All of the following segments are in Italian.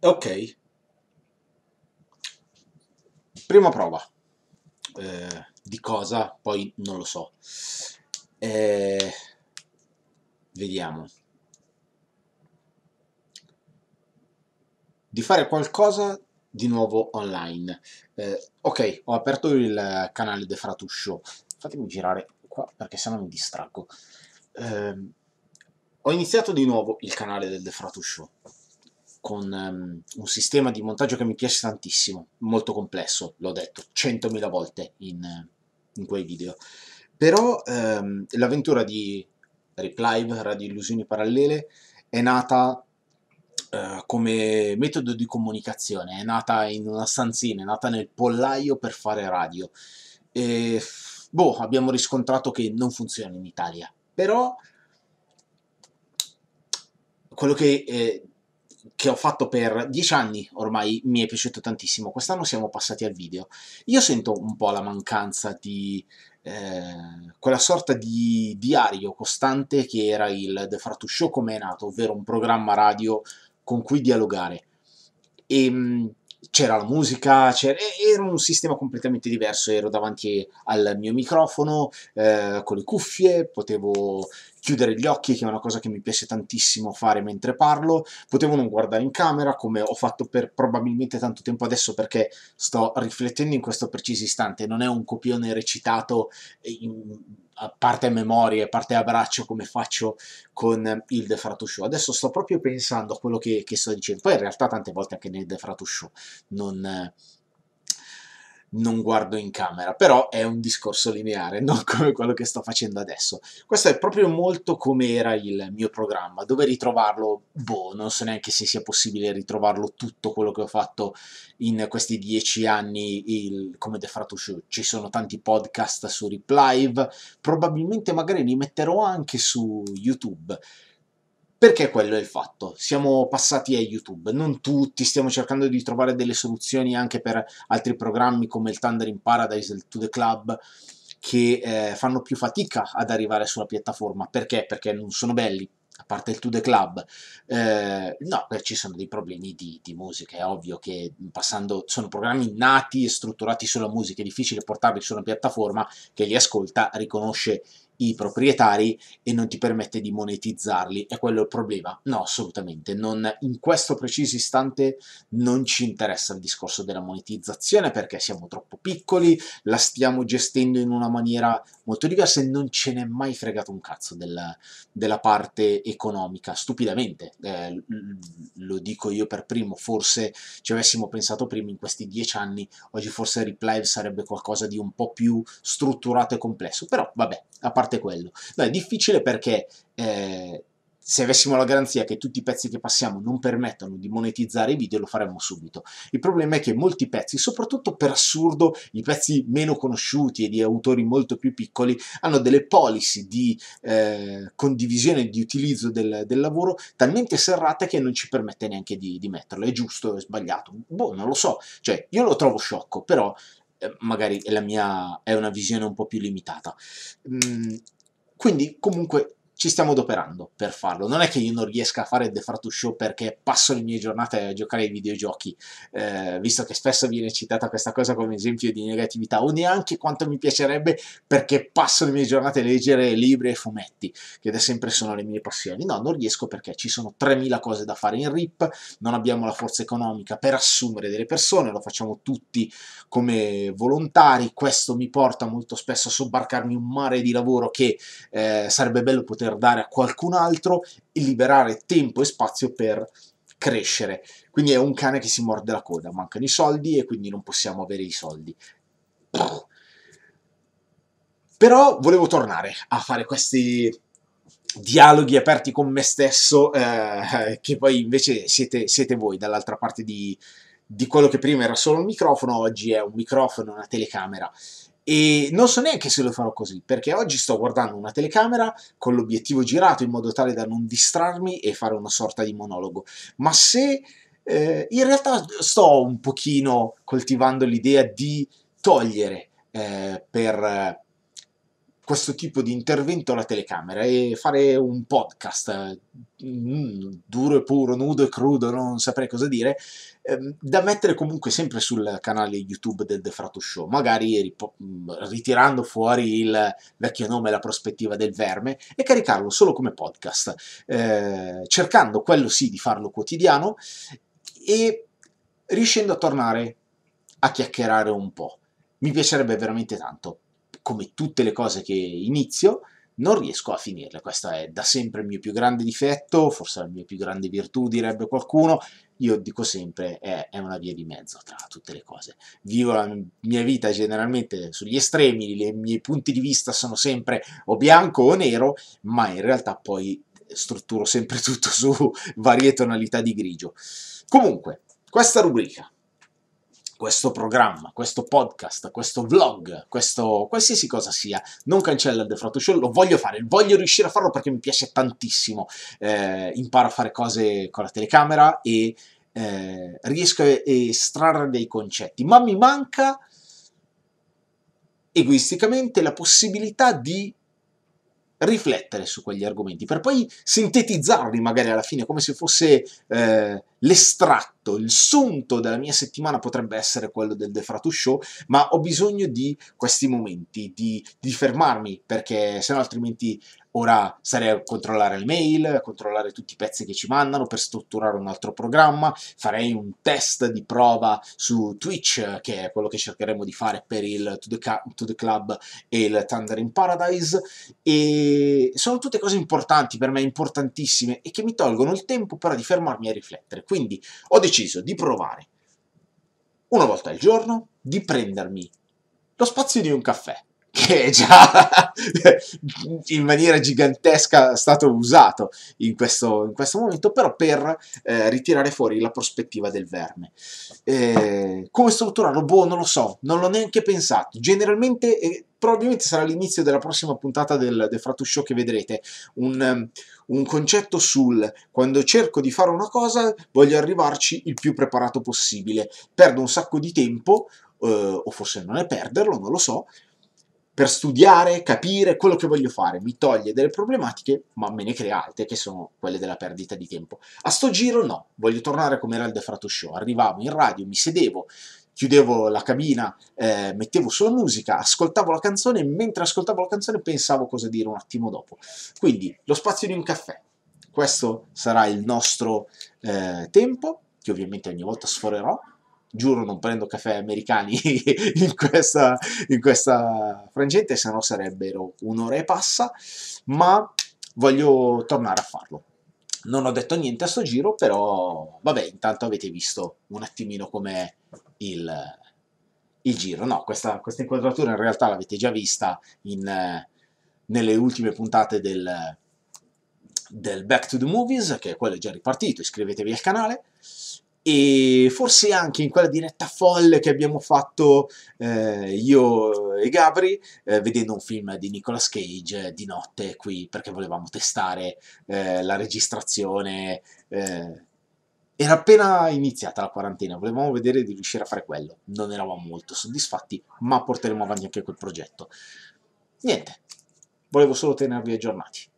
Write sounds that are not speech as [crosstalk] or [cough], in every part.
Ok. Prima prova. Eh, di cosa? Poi non lo so. Eh, vediamo. Di fare qualcosa di nuovo online. Eh, ok, ho aperto il canale De Fratuscio. Fatemi girare qua perché sennò mi distraggo. Eh, ho iniziato di nuovo il canale del De Fratuscio con um, un sistema di montaggio che mi piace tantissimo, molto complesso, l'ho detto 100.000 volte in, in, quei video. Però um, l'avventura di Replive, Radio Illusioni Parallele, è nata uh, come metodo di comunicazione, è nata in una stanzina, è nata nel pollaio per fare radio. E, boh, abbiamo riscontrato che non funziona in Italia. Però quello che... Eh, che ho fatto per dieci anni ormai mi è piaciuto tantissimo. Quest'anno siamo passati al video. Io sento un po' la mancanza di eh, quella sorta di diario costante che era il The Fratu Show come è nato, ovvero un programma radio con cui dialogare. E, ehm, c'era la musica, c'era, era un sistema completamente diverso, ero davanti al mio microfono eh, con le cuffie, potevo chiudere gli occhi, che è una cosa che mi piace tantissimo fare mentre parlo, potevo non guardare in camera, come ho fatto per probabilmente tanto tempo adesso, perché sto riflettendo in questo preciso istante, non è un copione recitato in, a parte a memoria, a parte abbraccio come faccio con il The Frato Show. Adesso sto proprio pensando a quello che, che sto dicendo, poi in realtà tante volte anche nel The Frato Show non non guardo in camera, però è un discorso lineare, [laughs] non come quello che sto facendo adesso. Questo è proprio molto come era il mio programma, dove ritrovarlo, boh, non so neanche se sia possibile ritrovarlo tutto quello che ho fatto in questi dieci anni il, come Defrato Show. Ci sono tanti podcast su Replive, probabilmente magari li metterò anche su YouTube. Perché quello è il fatto? Siamo passati a YouTube, non tutti, stiamo cercando di trovare delle soluzioni anche per altri programmi come il Thunder in Paradise, il To The Club, che eh, fanno più fatica ad arrivare sulla piattaforma. Perché? Perché non sono belli, a parte il To The Club. Eh, no, ci sono dei problemi di, di, musica, è ovvio che passando, sono programmi nati e strutturati sulla musica, è difficile portarli su una piattaforma che li ascolta, riconosce i proprietari e non ti permette di monetizzarli. È quello il problema? No, assolutamente. Non, in questo preciso istante non ci interessa il discorso della monetizzazione perché siamo troppo piccoli, la stiamo gestendo in una maniera molto diversa e non ce n'è mai fregato un cazzo della, della parte economica. Stupidamente, eh, lo dico io per primo, forse ci avessimo pensato prima in questi dieci anni, oggi forse Reply sarebbe qualcosa di un po' più strutturato e complesso. Però vabbè, a parte parte quello. No, è difficile perché eh, se avessimo la garanzia che tutti i pezzi che passiamo non permettano di monetizzare i video, lo faremmo subito. Il problema è che molti pezzi, soprattutto per assurdo, i pezzi meno conosciuti e di autori molto più piccoli, hanno delle policy di eh, condivisione di utilizzo del, del, lavoro talmente serrate che non ci permette neanche di, di metterlo. È giusto, o è sbagliato? Boh, non lo so. Cioè, io lo trovo sciocco, però Ehm, magari è, mia, è una visione un po' più limitata. Mhmm, quindi comunque ci stiamo adoperando per farlo. Non è che io non riesca a fare The Far Show perché passo le mie giornate a giocare ai videogiochi, eh, visto che spesso viene citata questa cosa come esempio di negatività, o neanche quanto mi piacerebbe perché passo le mie giornate a leggere libri e fumetti, che da sempre sono le mie passioni. No, non riesco perché ci sono 3000 cose da fare in RIP, non abbiamo la forza economica per assumere delle persone, lo facciamo tutti come volontari, questo mi porta molto spesso a sobbarcarmi un mare di lavoro che eh, sarebbe bello poter poter dare a qualcun altro e liberare tempo e spazio per crescere. Quindi è un cane che si morde la coda, mancano i soldi e quindi non possiamo avere i soldi. Però volevo tornare a fare questi dialoghi aperti con me stesso, eh, che poi invece siete, siete voi dall'altra parte di, di quello che prima era solo un microfono, oggi è un microfono, una telecamera e non so neanche se lo farò così, perché oggi sto guardando una telecamera con l'obiettivo girato in modo tale da non distrarmi e fare una sorta di monologo. Ma se eh, in realtà sto un pochino coltivando l'idea di togliere eh, per questo tipo di intervento alla telecamera e fare un podcast mm, duro e puro, nudo e crudo, non saprei cosa dire, ehm, da mettere comunque sempre sul canale YouTube del Defrato Show, magari rip- mm, ritirando fuori il vecchio nome, la prospettiva del verme e caricarlo solo come podcast, eh, cercando quello sì di farlo quotidiano e riuscendo a tornare a chiacchierare un po'. Mi piacerebbe veramente tanto come tutte le cose che inizio, non riesco a finirle. Questo è da sempre il mio più grande difetto, forse la mia più grande virtù, direbbe qualcuno. Io dico sempre, è, è una via di mezzo tra tutte le cose. Vivo la mia vita generalmente sugli estremi, i miei punti di vista sono sempre o bianco o nero, ma in realtà poi strutturo sempre [laughs] tutto su varie tonalità di grigio. Comunque, questa rubrica questo programma, questo podcast, questo vlog, questo qualsiasi cosa sia, non cancella il The Show, lo voglio fare, voglio riuscire a farlo perché mi piace tantissimo. Eh, imparo a fare cose con la telecamera e eh, riesco a estrarre dei concetti, ma mi manca egoisticamente la possibilità di riflettere su quegli argomenti per poi sintetizzarli magari alla fine come se fosse... Eh, l'estratto, il sunto della mia settimana potrebbe essere quello del The Fratu Show, ma ho bisogno di questi momenti, di, di fermarmi, perché se no altrimenti ora sarei a controllare le mail, a controllare tutti i pezzi che ci mandano per strutturare un altro programma, farei un test di prova su Twitch, che è quello che cercheremo di fare per il To The, Ca- to the Club e il Thunder in Paradise, e sono tutte cose importanti per me, importantissime, e che mi tolgono il tempo però di fermarmi a riflettere. Quindi ho deciso di provare una volta al giorno di prendermi lo spazio di un caffè [laughs] che è già [laughs] in maniera gigantesca stato usato in questo, in questo momento, però per eh, ritirare fuori la prospettiva del verme. Eh, come strutturarlo? Boh, non lo so, non l'ho neanche pensato. Generalmente eh, probabilmente sarà l'inizio della prossima puntata del, del Fratto Show che vedrete, un, ehm, un, concetto sul quando cerco di fare una cosa voglio arrivarci il più preparato possibile, perdo un sacco di tempo, eh, o forse non è perderlo, non lo so, per studiare, capire quello che voglio fare, mi toglie delle problematiche, ma me ne crea altre, che sono quelle della perdita di tempo. A sto giro no, voglio tornare come era il Defrato Show, arrivavo in radio, mi sedevo, chiudevo la cabina, eh, mettevo sulla musica, ascoltavo la canzone e mentre ascoltavo la canzone pensavo cosa dire un attimo dopo. Quindi lo spazio di un caffè, questo sarà il nostro eh, tempo, che ovviamente ogni volta sforerò. Giuro non prendo caffè americani [laughs] in questa, in questa frangente, se no sarebbero un'ora e passa, ma voglio tornare a farlo non ho detto niente a sto giro, però vabbè, intanto avete visto un attimino com'è il, il, giro. No, questa, questa inquadratura in realtà l'avete già vista in, eh, nelle ultime puntate del, del Back to the Movies, che quello è già ripartito, iscrivetevi al canale e forse anche in quella diretta folle che abbiamo fatto eh, io e Gabri eh, vedendo un film di Nicolas Cage eh, di notte qui perché volevamo testare eh, la registrazione eh. era appena iniziata la quarantena volevamo vedere di riuscire a fare quello non eravamo molto soddisfatti ma porteremo avanti anche quel progetto niente volevo solo tenervi aggiornati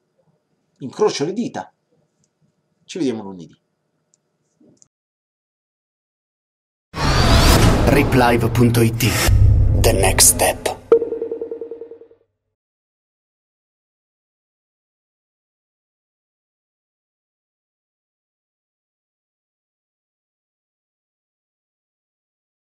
incrocio le dita ci vediamo lunedì triplive.it The Next Step